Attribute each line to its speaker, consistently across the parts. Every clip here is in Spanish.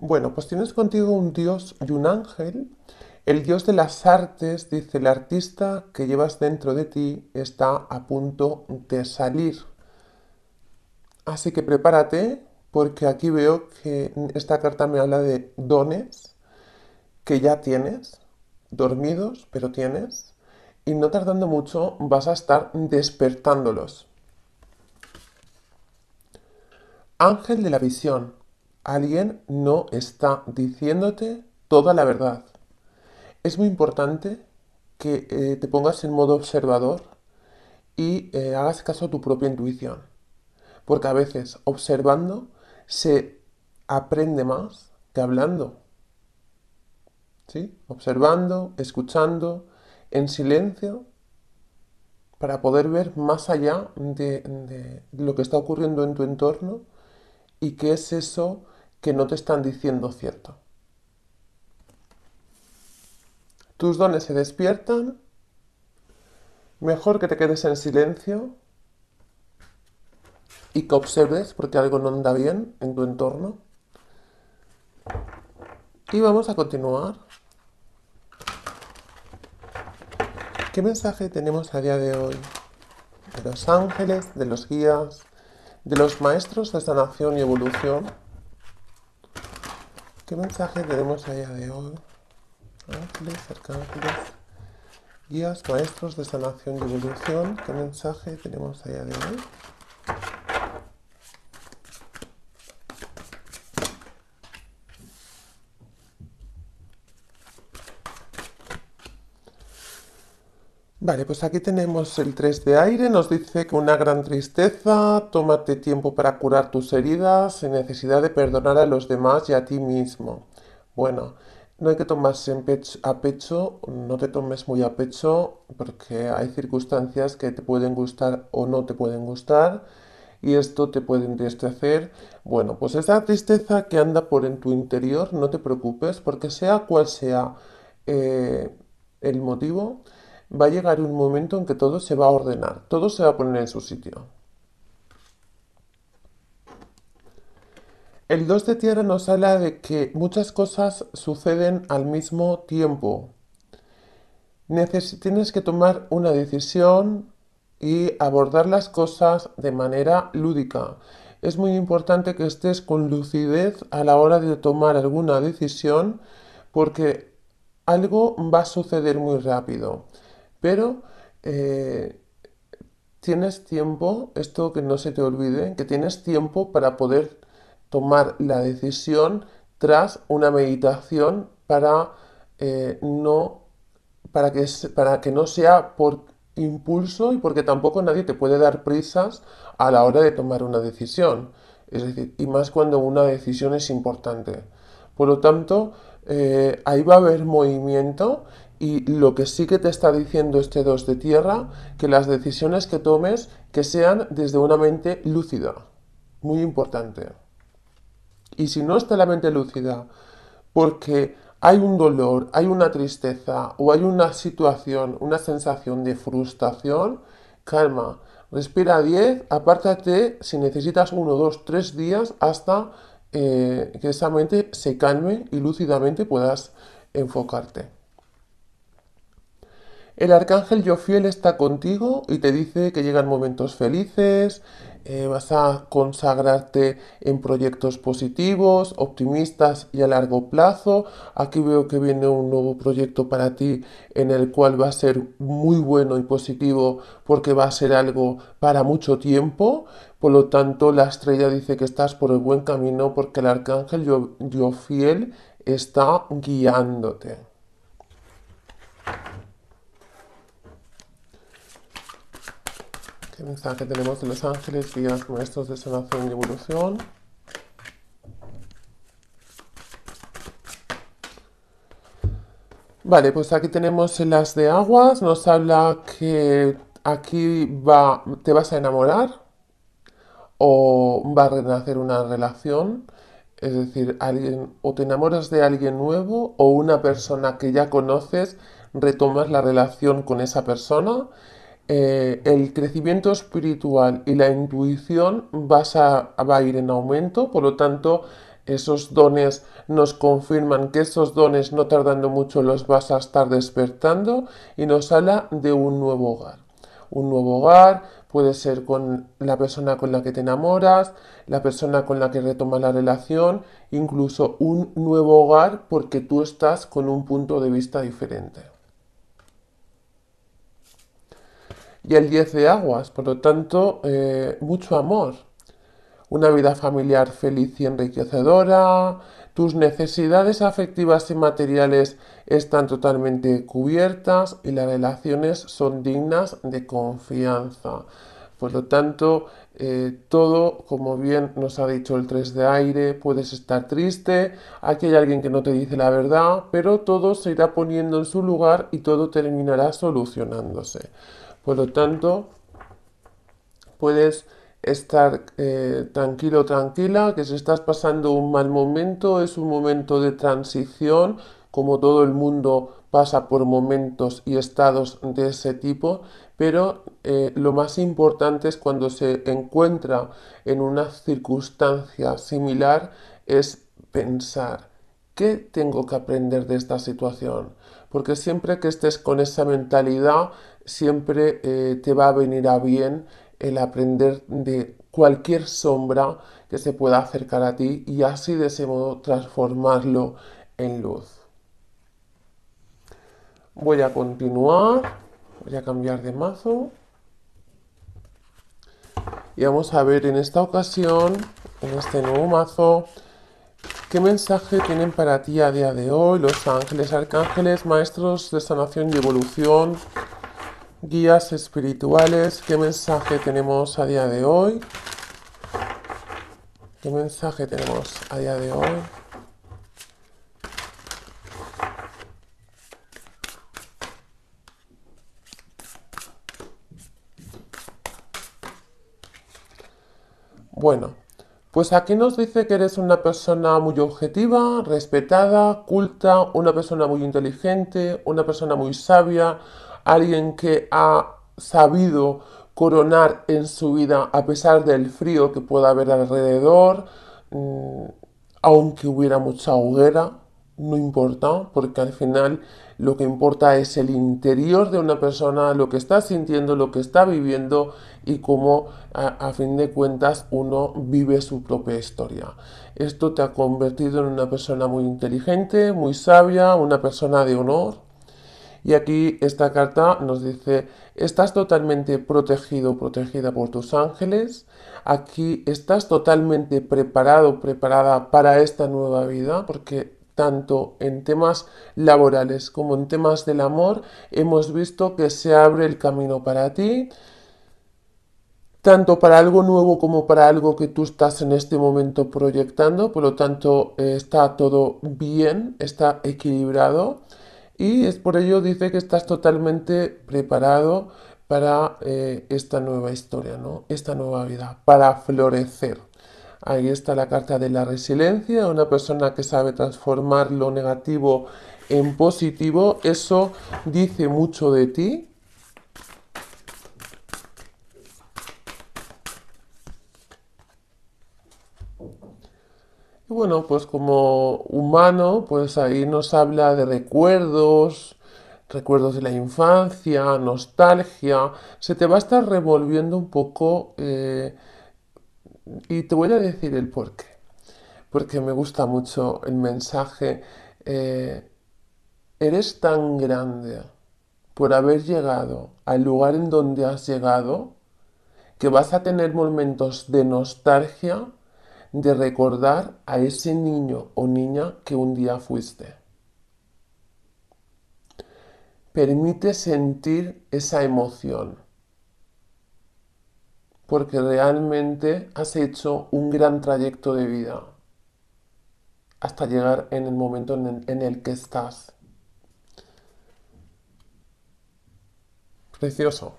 Speaker 1: Bueno, pues tienes contigo un dios y un ángel. El dios de las artes, dice el artista que llevas dentro de ti, está a punto de salir. Así que prepárate, porque aquí veo que esta carta me habla de dones que ya tienes, dormidos, pero tienes, y no tardando mucho vas a estar despertándolos. Ángel de la visión alguien no está diciéndote toda la verdad. Es muy importante que eh, te pongas en modo observador y eh, hagas caso a tu propia intuición. Porque a veces observando se aprende más que hablando. ¿Sí? Observando, escuchando, en silencio, para poder ver más allá de lo que está ocurriendo en tu entorno y qué es eso que no te están diciendo cierto. Tus dones se despiertan. Mejor que te quedes en silencio y que observes porque algo no anda bien en tu entorno. Y vamos a continuar. ¿Qué mensaje tenemos a día de hoy? De los ángeles, de los guías, de los maestros de sanación y evolución. ¿Qué mensaje tenemos allá de hoy? Ángeles, arcángeles, guías, maestros de sanación y evolución. ¿Qué mensaje tenemos allá de hoy? Vale, pues aquí tenemos el 3 de aire, nos dice que una gran tristeza, tómate tiempo para curar tus heridas, sin necesidad de perdonar a los demás y a ti mismo. Bueno, no hay que tomarse a pecho, no te tomes muy a pecho, porque hay circunstancias que te pueden gustar o no te pueden gustar, y esto te puede entristecer. Bueno, pues esa tristeza que anda por en tu interior, no te preocupes, porque sea cual sea eh, el motivo, va a llegar un momento en que todo se va a ordenar, todo se va a poner en su sitio. El 2 de tierra nos habla de que muchas cosas suceden al mismo tiempo. tienes que tomar una decisión y abordar las cosas de manera lúdica. Es muy importante que estés con lucidez a la hora de tomar alguna decisión porque algo va a suceder muy rápido pero eh, tienes tiempo, esto que no se te olvide, que tienes tiempo para poder tomar la decisión tras una meditación para eh, no para que, para que no sea por impulso y porque tampoco nadie te puede dar prisas a la hora de tomar una decisión. Es decir, y más cuando una decisión es importante. Por lo tanto, eh, ahí va a haber movimiento y lo que sí que te está diciendo este 2 de tierra, que las decisiones que tomes que sean desde una mente lúcida. Muy importante. Y si no está la mente lúcida, porque hay un dolor, hay una tristeza o hay una situación, una sensación de frustración, calma, respira 10, apártate si necesitas 1, 2, 3 días hasta eh, que esa mente se calme y lúcidamente puedas enfocarte. El arcángel yo está contigo y te dice que llegan momentos felices, eh, vas a consagrarte en proyectos positivos, optimistas y a largo plazo. Aquí veo que viene un nuevo proyecto para ti en el cual va a ser muy bueno y positivo porque va a ser algo para mucho tiempo. Por lo tanto, la estrella dice que estás por el buen camino porque el arcángel Jofiel está guiándote. ¿Qué tenemos de los ángeles, como maestros de sanación y evolución? Vale, pues aquí tenemos las de aguas, nos habla que aquí va, te vas a enamorar o va a renacer una relación, es decir, alguien, o te enamoras de alguien nuevo o una persona que ya conoces, retomas la relación con esa persona eh, el crecimiento espiritual y la intuición vas a, va a ir en aumento, por lo tanto esos dones nos confirman que esos dones no tardando mucho los vas a estar despertando y nos habla de un nuevo hogar. Un nuevo hogar puede ser con la persona con la que te enamoras, la persona con la que retomas la relación, incluso un nuevo hogar porque tú estás con un punto de vista diferente. y el 10 de aguas, por lo tanto, eh, mucho amor, una vida familiar feliz y enriquecedora, tus necesidades afectivas y materiales están totalmente cubiertas y las relaciones son dignas de confianza. Por lo tanto, eh, todo, como bien nos ha dicho el 3 de aire, puedes estar triste, aquí hay alguien que no te dice la verdad, pero todo se irá poniendo en su lugar y todo terminará solucionándose. Por lo tanto, puedes estar eh, tranquilo, tranquila, que si estás pasando un mal momento, es un momento de transición, como todo el mundo pasa por momentos y estados de ese tipo, pero eh, lo más importante es cuando se encuentra en una circunstancia similar es pensar ¿Qué tengo que aprender de esta situación? Porque siempre que estés con esa mentalidad, siempre eh, te va a venir a bien el aprender de cualquier sombra que se pueda acercar a ti y así de ese modo transformarlo en luz. Voy a continuar, voy a cambiar de mazo y vamos a ver en esta ocasión, en este nuevo mazo, ¿Qué mensaje tienen para ti a día de hoy los ángeles, arcángeles, maestros de sanación y evolución, guías espirituales? ¿Qué mensaje tenemos a día de hoy? ¿Qué mensaje tenemos a día de hoy? Bueno, pues aquí nos dice que eres una persona muy objetiva, respetada, culta, una persona muy inteligente, una persona muy sabia, alguien que ha sabido coronar en su vida a pesar del frío que pueda haber alrededor, mm, aunque hubiera mucha hoguera, no importa, porque al final lo que importa es el interior de una persona, lo que está sintiendo, lo que está viviendo y cómo a, fin de cuentas uno vive su propia historia. Esto te ha convertido en una persona muy inteligente, muy sabia, una persona de honor. Y aquí esta carta nos dice, estás totalmente protegido, protegida por tus ángeles. Aquí estás totalmente preparado, preparada para esta nueva vida, porque tanto en temas laborales como en temas del amor, hemos visto que se abre el camino para ti, tanto para algo nuevo como para algo que tú estás en este momento proyectando, por lo tanto eh, está todo bien, está equilibrado y es por ello dice que estás totalmente preparado para eh, esta nueva historia, ¿no? esta nueva vida, para florecer. Ahí está la carta de la resiliencia, una persona que sabe transformar lo negativo en positivo. Eso dice mucho de ti. Y bueno, pues como humano, pues ahí nos habla de recuerdos, recuerdos de la infancia, nostalgia. Se te va a estar revolviendo un poco. Eh, y te voy a decir el por qué. Porque me gusta mucho el mensaje. Eh, eres tan grande por haber llegado al lugar en donde has llegado que vas a tener momentos de nostalgia de recordar a ese niño o niña que un día fuiste. Permite sentir esa emoción porque realmente has hecho un gran trayecto de vida hasta llegar en el momento en el, que estás. Precioso.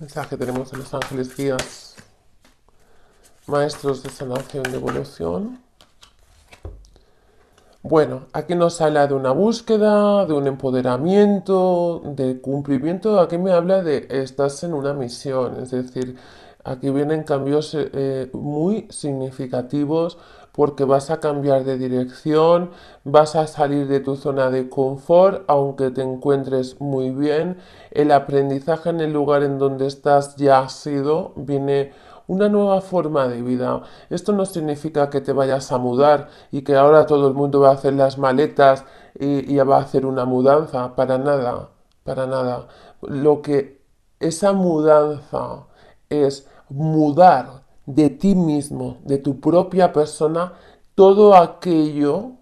Speaker 1: Mensaje tenemos en los ángeles guías, maestros de sanación de evolución. Bueno, aquí nos habla de una búsqueda, de un empoderamiento, de cumplimiento. Aquí me habla de estás en una misión, es decir, aquí vienen cambios eh, eh, muy significativos porque vas a cambiar de dirección, vas a salir de tu zona de confort, aunque te encuentres muy bien. El aprendizaje en el lugar en donde estás ya ha sido, viene una nueva forma de vida. Esto no significa que te vayas a mudar y que ahora todo el mundo va a hacer las maletas y, va a hacer una mudanza, para nada, para nada. Lo que esa mudanza es mudar de ti mismo, de tu propia persona, todo aquello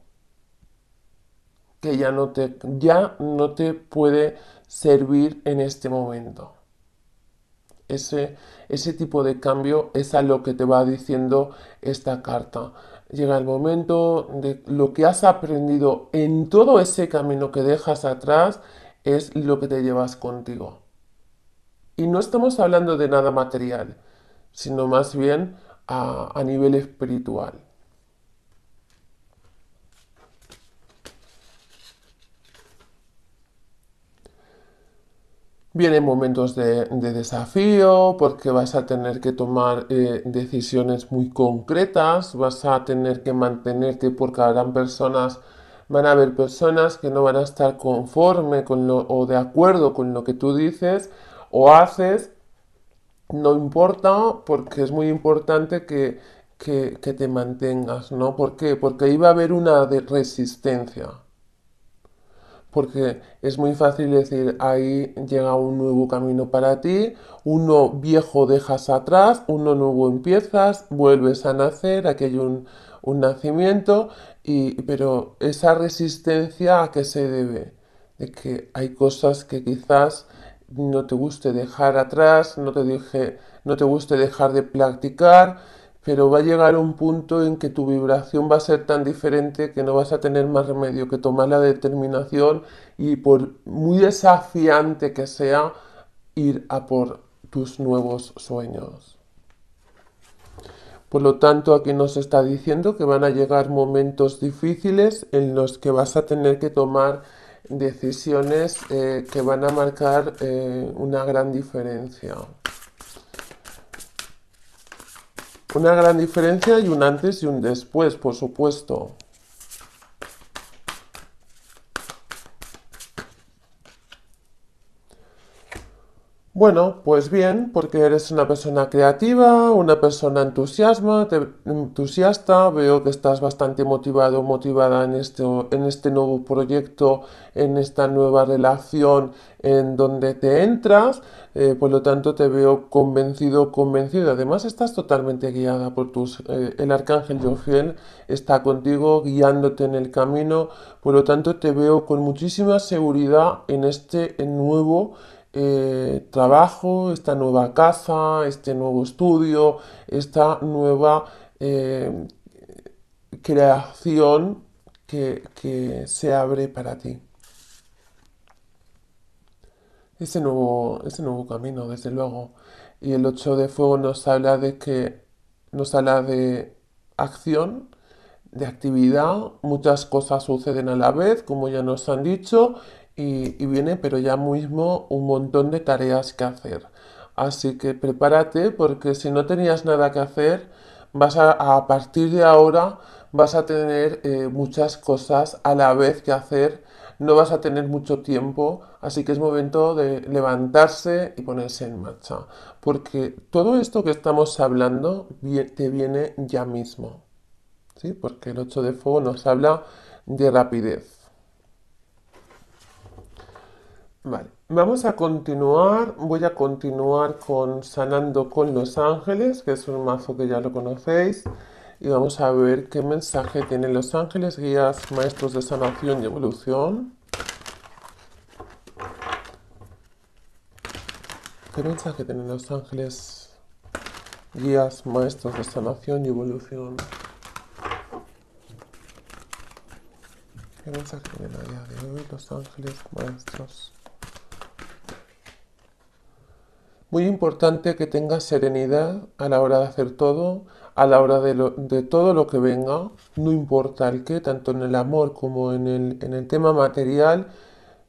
Speaker 1: que ya no ya no te puede servir en este momento. Ese, tipo de cambio es a lo que te va diciendo esta carta. Llega el momento de lo que has aprendido en todo ese camino que dejas atrás es lo que te llevas contigo. Y no estamos hablando de nada material, sino más bien a nivel espiritual. Vienen momentos de, desafío porque vas a tener que tomar eh, decisiones muy concretas, vas a tener que mantenerte porque habrán personas, van a haber personas que no van a estar conforme con o de acuerdo con lo que tú dices o haces. No importa porque es muy importante que, te mantengas, ¿no? ¿Por qué? Porque ahí va a haber una resistencia porque es muy fácil decir, ahí llega un nuevo camino para ti, uno viejo dejas atrás, uno nuevo empiezas, vuelves a nacer, aquí hay un, nacimiento, pero esa resistencia a qué se debe, de que hay cosas que quizás no te guste dejar atrás, no te, no te guste dejar de practicar, pero va a llegar un punto en que tu vibración va a ser tan diferente que no vas a tener más remedio que tomar la determinación y por muy desafiante que sea, ir a por tus nuevos sueños. Por lo tanto, aquí nos está diciendo que van a llegar momentos difíciles en los que vas a tener que tomar decisiones eh, que van a marcar eh, una gran diferencia. Una gran diferencia y un antes y un después, por supuesto. Bueno, pues bien, porque eres una persona creativa, una persona entusiasta, veo que estás bastante motivado, motivada en este, nuevo proyecto, en esta nueva relación en donde te entras, eh, por lo tanto te veo convencido, convencido. Además estás totalmente guiada por tus... Eh, el arcángel Jofiel está contigo, guiándote en el camino, por lo tanto te veo con muchísima seguridad en este nuevo eh, trabajo, esta nueva casa, este nuevo estudio, esta nueva eh, creación que, se abre para ti. Ese nuevo, ese nuevo camino, desde luego. Y el 8 de fuego nos habla de que nos habla de acción, de actividad, muchas cosas suceden a la vez, como ya nos han dicho, y, viene pero ya mismo un montón de tareas que hacer. Así que prepárate porque si no tenías nada que hacer, vas a, a partir de ahora vas a tener eh, muchas cosas a la vez que hacer, no vas a tener mucho tiempo, así que es momento de levantarse y ponerse en marcha, porque todo esto que estamos hablando te viene ya mismo, ¿sí? porque el 8 de fuego nos habla de rapidez. Vale, vamos a continuar. Voy a continuar con Sanando con los Ángeles, que es un mazo que ya lo conocéis. Y vamos a ver qué mensaje tienen los ángeles, guías, maestros de sanación y evolución. ¿Qué mensaje tienen los ángeles, guías, maestros de sanación y evolución? ¿Qué mensaje tienen de los ángeles, maestros? Muy importante que tengas serenidad a la hora de hacer todo, a la hora de, todo lo que venga, no importa el qué, tanto en el amor como en el, en el tema material.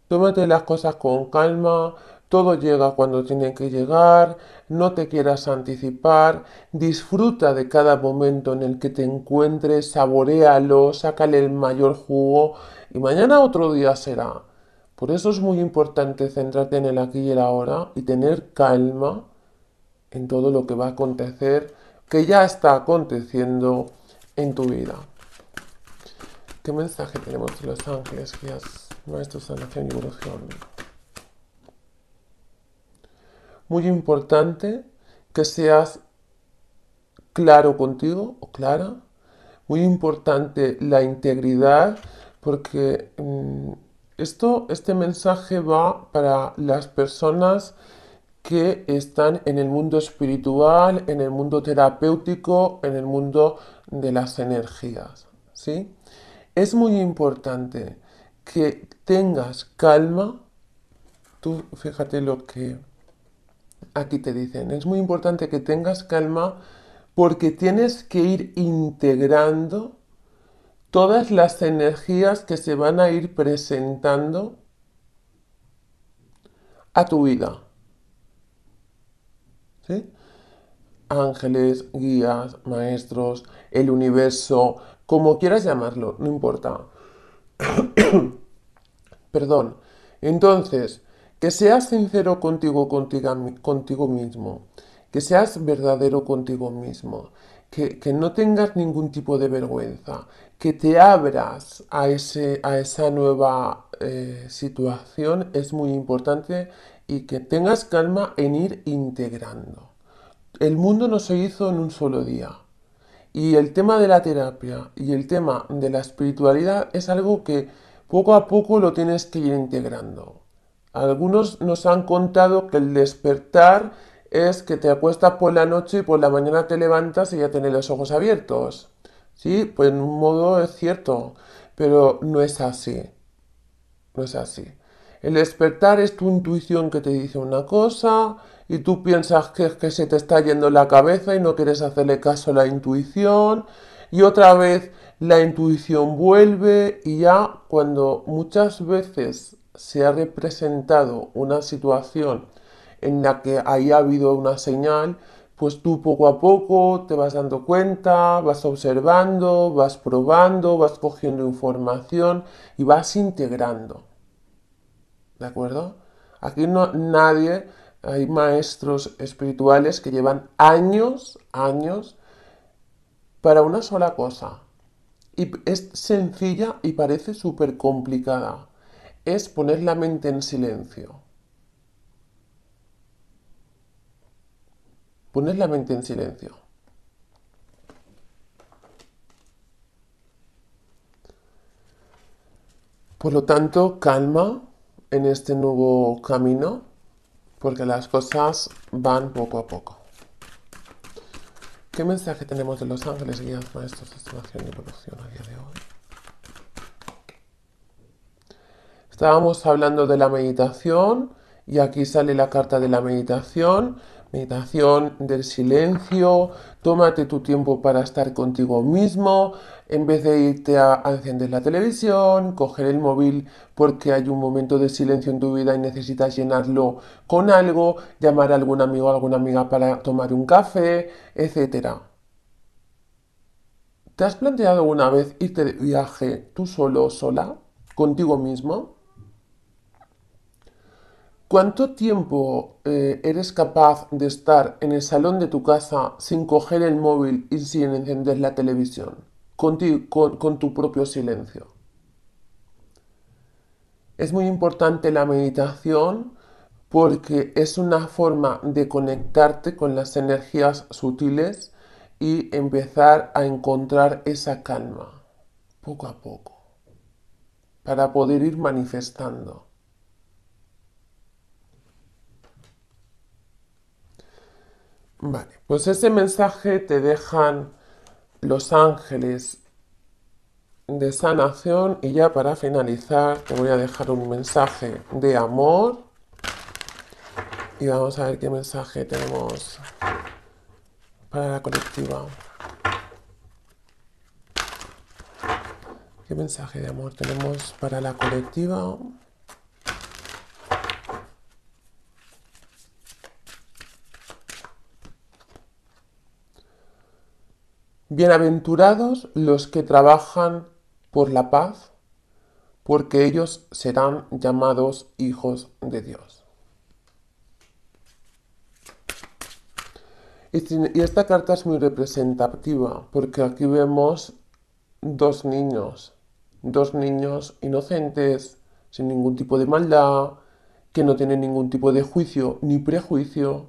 Speaker 1: Tómate las cosas con calma, todo llega cuando tiene que llegar, no te quieras anticipar, disfruta de cada momento en el que te encuentres, saborealo, sácale el mayor jugo y mañana otro día será. Por eso es muy importante centrarte en el aquí y el ahora y tener calma en todo lo que va a acontecer, que ya está aconteciendo en tu vida. ¿Qué mensaje tenemos los ángeles, guías, maestros, sanación y evolución? Muy importante que seas claro contigo o clara. Muy importante la integridad, porque mm, esto, este mensaje va para las personas que están en el mundo espiritual, en el mundo terapéutico, en el mundo de las energías. ¿sí? Es muy importante que tengas calma. Tú fíjate lo que aquí te dicen. Es muy importante que tengas calma porque tienes que ir integrando todas las energías que se van a ir presentando a tu vida. ¿Sí? Ángeles, guías, maestros, el universo, como quieras llamarlo, no importa. Perdón. Entonces, que seas sincero contigo, contigo, contigo mismo, que seas verdadero contigo mismo, que, que, no tengas ningún tipo de vergüenza, que te abras a, ese, a esa nueva eh, situación es muy importante y que tengas calma en ir integrando. El mundo no se hizo en un solo día. Y el tema de la terapia y el tema de la espiritualidad es algo que poco a poco lo tienes que ir integrando. Algunos nos han contado que el despertar es que te acuestas por la noche y por la mañana te levantas y ya tienes los ojos abiertos. Sí, pues en un modo es cierto, pero no es así. No es así. El despertar es tu intuición que te dice una cosa y tú piensas que, que se te está yendo la cabeza y no quieres hacerle caso a la intuición y otra vez la intuición vuelve y ya cuando muchas veces se ha representado una situación en la que haya habido una señal, pues tú poco a poco te vas dando cuenta, vas observando, vas probando, vas cogiendo información y vas integrando. ¿De acuerdo? Aquí no nadie, hay maestros espirituales que llevan años, años, para una sola cosa. Y es sencilla y parece súper complicada. Es poner la mente en silencio. ...poner la mente en silencio. Por lo tanto, calma en este nuevo camino, porque las cosas van poco a poco. ¿Qué mensaje tenemos de los ángeles guías maestros de estimación y evolución a día de hoy? Estábamos hablando de la meditación y aquí sale la carta de la meditación meditación del silencio, tómate tu tiempo para estar contigo mismo, en vez de irte a, encender la televisión, coger el móvil porque hay un momento de silencio en tu vida y necesitas llenarlo con algo, llamar a algún amigo o alguna amiga para tomar un café, etc. ¿Te has planteado alguna vez irte de viaje tú solo, o sola, contigo mismo? ¿Cuánto tiempo eh, eres capaz de estar en el salón de tu casa sin coger el móvil y sin encender la televisión? con tu propio silencio. Es muy importante la meditación porque es una forma de conectarte con las energías sutiles y empezar a encontrar esa calma poco a poco para poder ir manifestando. Mm. Vale, pues ese mensaje te dejan los ángeles de sanación y ya para finalizar te voy a dejar un mensaje de amor y vamos a ver qué mensaje tenemos para la colectiva. ¿Qué mensaje de amor tenemos para la colectiva? Bienaventurados los que trabajan por la paz, porque ellos serán llamados hijos de Dios. Y esta carta es muy representativa, porque aquí vemos dos niños, dos niños inocentes, sin ningún tipo de maldad, que no tienen ningún tipo de juicio ni prejuicio,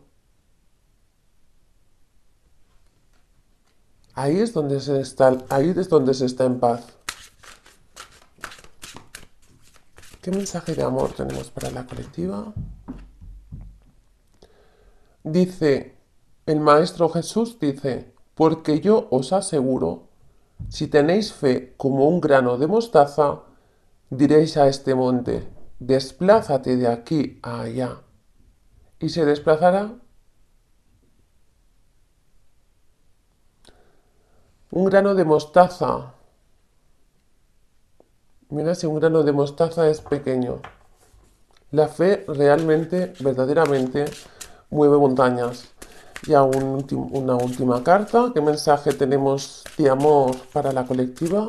Speaker 1: Ahí es donde se está, ahí es donde se está en paz. ¿Qué mensaje de amor tenemos para la colectiva? Dice, el Maestro Jesús dice, porque yo os aseguro, si tenéis fe como un grano de mostaza, diréis a este monte, desplázate de aquí a allá, y se desplazará Un grano de mostaza. Mira si un grano de mostaza es pequeño. La fe realmente, verdaderamente, mueve montañas. Y un, una última carta. ¿Qué mensaje tenemos de amor para la colectiva?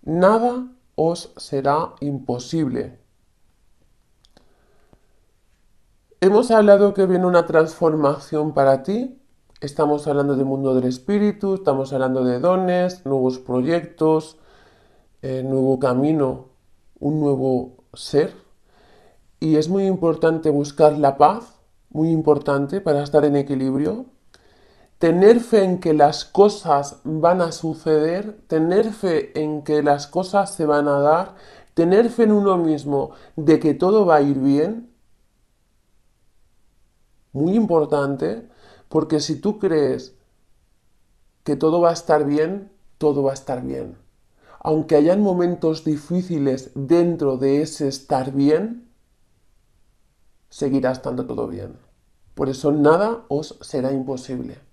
Speaker 1: Nada os será imposible. Hemos hablado que viene una transformación para ti. Estamos hablando del mundo del espíritu, estamos hablando de dones, nuevos proyectos, eh, nuevo camino, un nuevo ser. Y es muy importante buscar la paz, muy importante para estar en equilibrio, tener fe en que las cosas van a suceder, tener fe en que las cosas se van a dar, tener fe en uno mismo de que todo va a ir bien, muy importante, porque si tú crees que todo va a estar bien, todo va a estar bien. Aunque hayan momentos difíciles dentro de ese estar bien, seguirá estando todo bien. Por eso nada os será imposible.